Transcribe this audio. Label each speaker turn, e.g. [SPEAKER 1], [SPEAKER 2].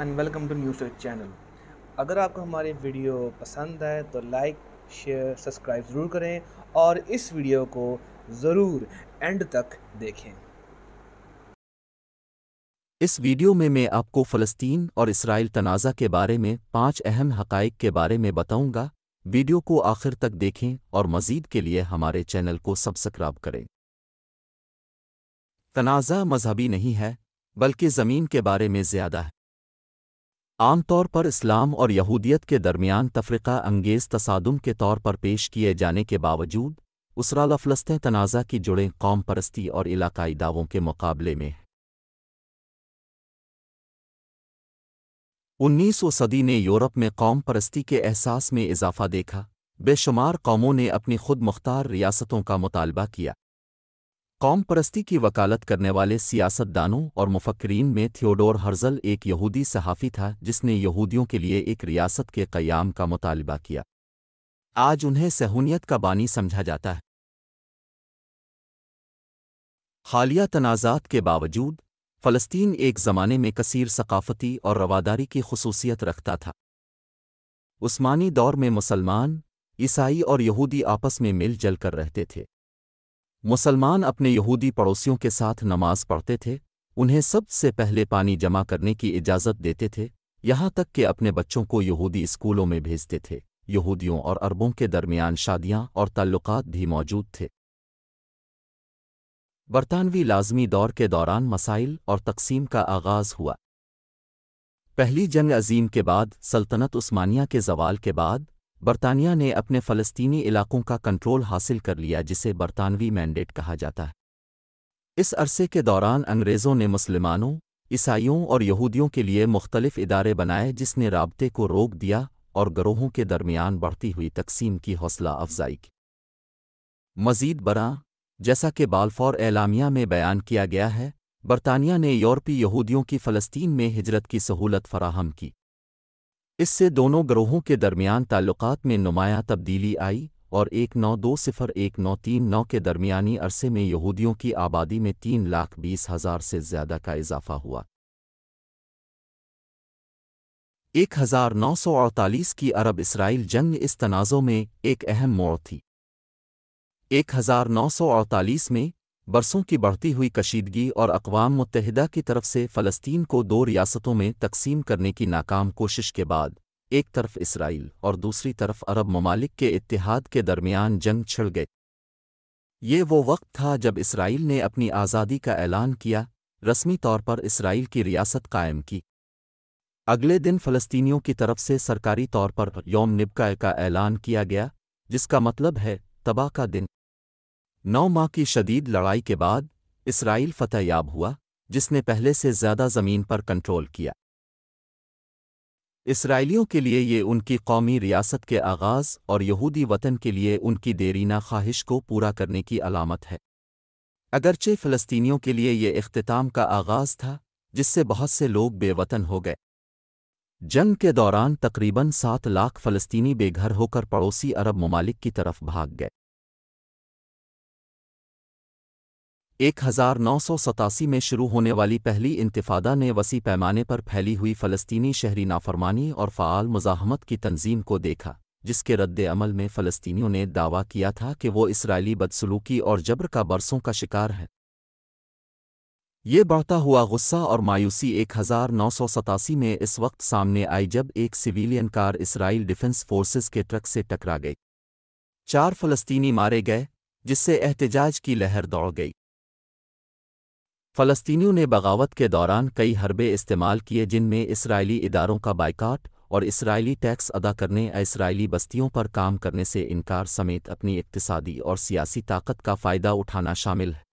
[SPEAKER 1] And welcome to news channel अगर आपको हमारे वीडियो पसंद आए तो लाइक शेयर सब्सक्राइब ज़रूर करें और इस वीडियो को ज़रूर एंड तक देखें इस वीडियो में मैं आपको फ़लस्तीन और इसराइल तनाज़ा के बारे में पांच अहम हक़ाइक के बारे में बताऊंगा। वीडियो को आखिर तक देखें और मज़ीद के लिए हमारे चैनल को सब्सक्राइब करें तनाज़ा मजहबी नहीं है बल्कि ज़मीन के बारे में ज़्यादा है आमतौर पर इस्लाम और यहूदियत के दरमियान तफरीक़ा अंगेज़ तसादम के तौर पर पेश किए जाने के बावजूद उसराला फ़लस्तीन तनाज़ा की जुड़ें कौम परस्ती और इलाकाई दावों के मुकाबले में उन्नीसवीं सदी ने यूरोप में कौम परस्ती के एहसास में इजाफा देखा बेशुमार कौमों ने अपनी खुद मुख्तार रियासतों का मुतालबा किया कौम परस्ती की वकालत करने वाले सियासतदानों और मुफक्रीन में थियोडोर हर्जल एक यहूदी सहाफ़ी था जिसने यहूदियों के लिए एक रियासत के क़याम का मुतालबा किया आज उन्हें सहूनीत का बानी समझा जाता है हालिया तनाज़ात के बावजूद फ़लस्तीन एक ज़माने में कसीर सकाफ़ती और रवादारी की खसूसियत रखता था उस्मानी दौर में मुसलमान ईसाई और यहूदी आपस में मिलजुल कर रहते थे मुसलमान अपने यहूदी पड़ोसियों के साथ नमाज पढ़ते थे उन्हें सबसे पहले पानी जमा करने की इजाज़त देते थे यहाँ तक कि अपने बच्चों को यहूदी स्कूलों में भेजते थे यहूदियों और अरबों के दरमियान शादियाँ और ताल्लुकात भी मौजूद थे बरतानवी लाजमी दौर के दौरान मसाइल और तकसीम का आगाज़ हुआ पहली जंग अजीम के बाद सल्तनत उस्मानिया के जवाल के बाद बरतानिया ने अपने फ़लस्तीनी इलाकों का कंट्रोल हासिल कर लिया जिसे बरतानवी मैंडेट कहा जाता है इस अरसे के दौरान अंग्रेज़ों ने मुसलमानों ईसाइयों और यहूदियों के लिए मुख्तलिफ इदारे बनाए जिसने रबते को रोक दिया और गरोहों के दरमियान बढ़ती हुई तकसीम की हौसला अफजाई की मजीद बरा जैसा कि बालफौर एलामिया में बयान किया गया है बरतानिया ने यूरोपी यहूदियों की फ़लस्तीन में हिजरत की सहूलत फराहम की इससे दोनों ग्रोहों के दरमियान ताल्लुकात में नुमाया तब्दीली आई और एक नौ दो सिफर एक नौ तीन नौ के दरमियानी अरसे में यहूदियों की आबादी में तीन लाख बीस हज़ार से ज़्यादा का इजाफा हुआ एक हज़ार नौ सौ अड़तालीस की अरब इसराइल जंग इस तनाज़ों में एक अहम मोड़ थी एक हज़ार नौ सौ अड़तालीस में बरसों की बढ़ती हुई कशीदगी और अकवाम मुतहदा की तरफ से फ़लस्तीन को दो रियासतों में तकसीम करने की नाकाम कोशिश के बाद एक तरफ इसराइल और दूसरी तरफ अरब ममालिक के इतिहाद के दरमियान जंग छिड़ गई ये वो वक्त था जब इसराइल ने अपनी आज़ादी का ऐलान किया रस्मी तौर पर इसराइल की रियासत कायम की अगले दिन फ़लस्तीनियों की तरफ से सरकारी तौर पर योम निबकाय का ऐलान किया गया जिसका मतलब है तबाह का दिन नौ माह की शदीद लड़ाई के बाद इसराइल फतहयाब हुआ जिसने पहले से ज़्यादा ज़मीन पर कंट्रोल किया इसराइलियों के लिए ये उनकी कौमी रियासत के आगाज़ और यहूदी वतन के लिए उनकी देरीना ख्वाहिश को पूरा करने की अलामत है अगरचे फ़लस्तीनियों के लिए ये अख्ताम का आगाज़ था जिससे बहुत से लोग बेवतन हो गए जंग के दौरान तकरीबन सात लाख फ़लस्तीनी बेघर होकर पड़ोसी अरब ममालिक की तरफ भाग गए सतासी में शुरू होने वाली पहली इंतफादा ने वसी पैमाने पर फैली हुई फ़लस्तीनी शहरी नाफरमानी और फ़ाल मुजाहमत की तंजीम को देखा जिसके रद्द अमल में फ़लस्तीनियों ने दावा किया था कि वो इसराइली बदसलूकी और जबर का बरसों का शिकार है ये बढ़ता हुआ गुस्सा और मायूसी एक हज़ार नौ सौ सतासी में इस वक्त सामने आई जब एक civilian car Israel defence forces के ट्रक से टकरा गई चार फ़लस्तीनी मारे गए जिससे एहतजाज की लहर दौड़ गई फ़लस्तीनियों ने बगावत के दौरान कई हरबे इस्तेमाल किए जिनमें इसराइली इदारों का बाइकाट और इसराइली टैक्स अदा करने या इसराइली बस्तियों पर काम करने से इनकार समेत अपनी इकतसादी और सियासी ताकत का फ़ायदा उठाना शामिल है